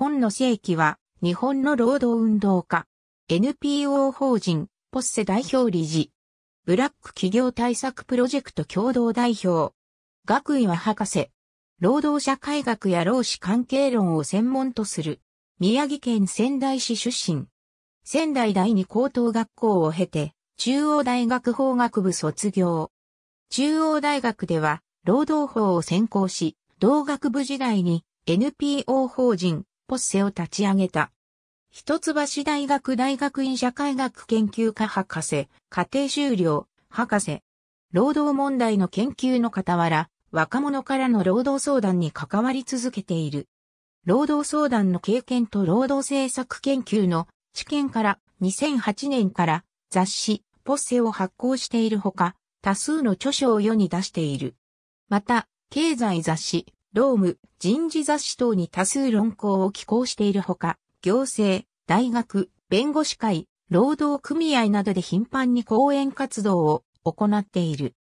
今野正紀は、日本の労働運動家、NPO 法人、ポッセ代表理事、ブラック企業対策プロジェクト共同代表、学位は博士、労働社会学や労使関係論を専門とする、宮城県仙台市出身、仙台第二高等学校を経て、中央大学法学部卒業。中央大学では、労働法を専攻し、同学部時代に NPO 法人ポッセを立ち上げた。一橋大学大学院社会学研究科博士、家庭修了、博士。労働問題の研究の傍ら、若者からの労働相談に関わり続けている。労働相談の経験と労働政策研究の知見から2008年から雑誌ポッセを発行しているほか、多数の著書を世に出している。また、経済雑誌ローム、人事雑誌等に多数論考を寄稿しているほか、行政、大学、弁護士会、労働組合などで頻繁に講演活動を行っている。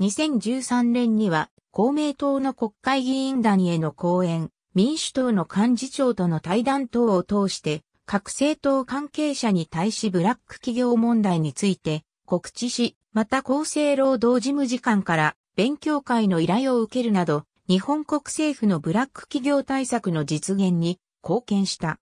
2013年には公明党の国会議員団への講演、民主党の幹事長との対談等を通して、各政党関係者に対しブラック企業問題について告知し、また厚生労働事務次官から勉強会の依頼を受けるなど、日本国政府のブラック企業対策の実現に貢献した。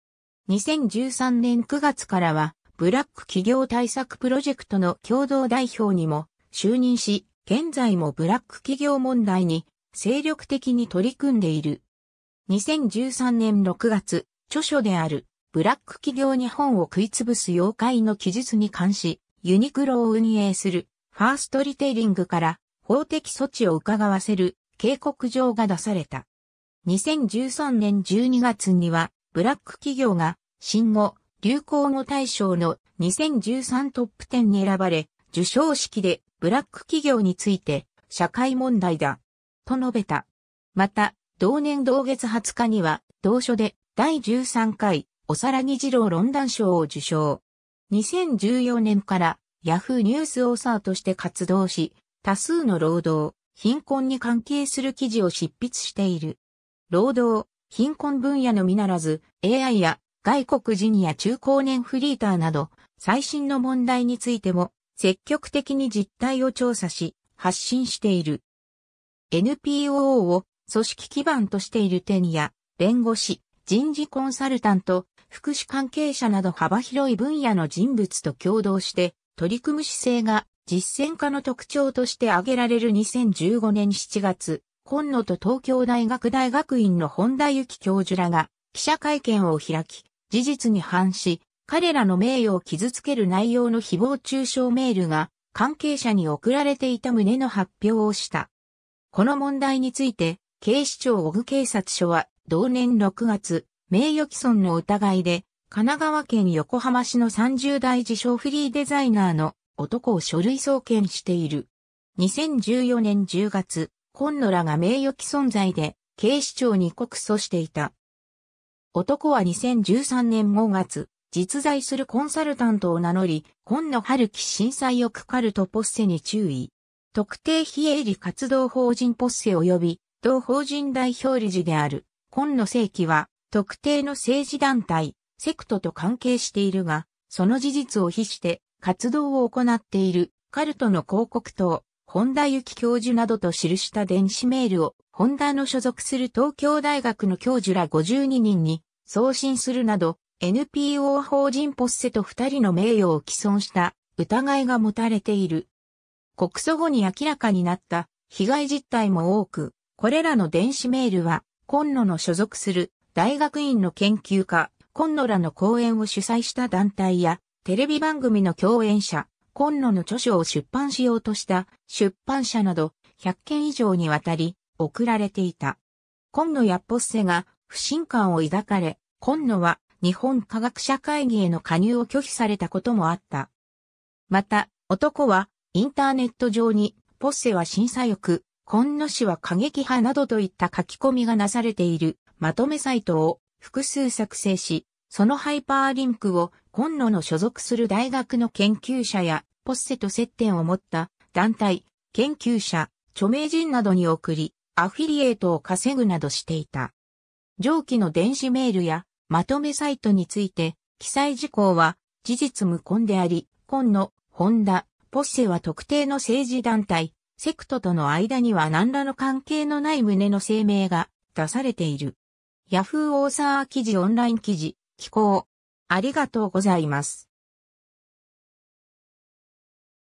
2013年9月からは、ブラック企業対策プロジェクトの共同代表にも就任し、現在もブラック企業問題に精力的に取り組んでいる。2013年6月、著書であるブラック企業日本を食いつぶす妖怪の記述に関し、ユニクロを運営するファーストリテイリングから法的措置を伺わせる警告状が出された。2013年12月には、ブラック企業が、新語、流行語大賞の2013トップ10に選ばれ、受賞式でブラック企業について社会問題だ、と述べた。また、同年同月20日には、同書で第13回おさらぎ二郎論壇賞を受賞。2014年からヤフーニュースオーサーとして活動し、多数の労働、貧困に関係する記事を執筆している。労働、貧困分野のみならず、AI や外国人や中高年フリーターなど、最新の問題についても、積極的に実態を調査し、発信している。NPO を組織基盤としている点や、弁護士、人事コンサルタント、福祉関係者など幅広い分野の人物と共同して取り組む姿勢が実践家の特徴として挙げられる2015年7月、今野と東京大学大学院の本田幸教授らが記者会見を開き、事実に反し、彼らの名誉を傷つける内容の誹謗中傷メールが関係者に送られていた旨の発表をした。この問題について、警視庁小具警察署は同年6月、名誉毀損の疑いで、神奈川県横浜市の30代自称フリーデザイナーの男を書類送検している。2014年10月、今野らが名誉毀損罪で警視庁に告訴していた。男は2013年5月、実在するコンサルタントを名乗り、今野春樹震災をかかるとポッセに注意。特定非営利活動法人ポッセ及び、同法人代表理事である、今野正規は、特定の政治団体、セクトと関係しているが、その事実を非して、活動を行っているカルトの広告等、本田幸教授などと記した電子メールを、本田の所属する東京大学の教授ら52人に送信するなど、NPO 法人ポッセと2人の名誉を毀損した疑いが持たれている。告訴後に明らかになった被害実態も多く、これらの電子メールは、今野の所属する大学院の研究家、今野らの講演を主催した団体や、テレビ番組の共演者、今野の著書を出版しようとした出版社など100件以上にわたり送られていた。今野やっぽっせが不信感を抱かれ、今野は日本科学者会議への加入を拒否されたこともあった。また、男はインターネット上にポッセは審査欲、今野氏は過激派などといった書き込みがなされているまとめサイトを複数作成し、そのハイパーリンクを今野の所属する大学の研究者や、ポッセと接点を持った団体、研究者、著名人などに送り、アフィリエイトを稼ぐなどしていた。上記の電子メールやまとめサイトについて、記載事項は事実無根であり、今野、ホンダ、ポッセは特定の政治団体、セクトとの間には何らの関係のない旨の声明が出されている。ヤフーオーサー記事オンライン記事、寄稿、ありがとうございます。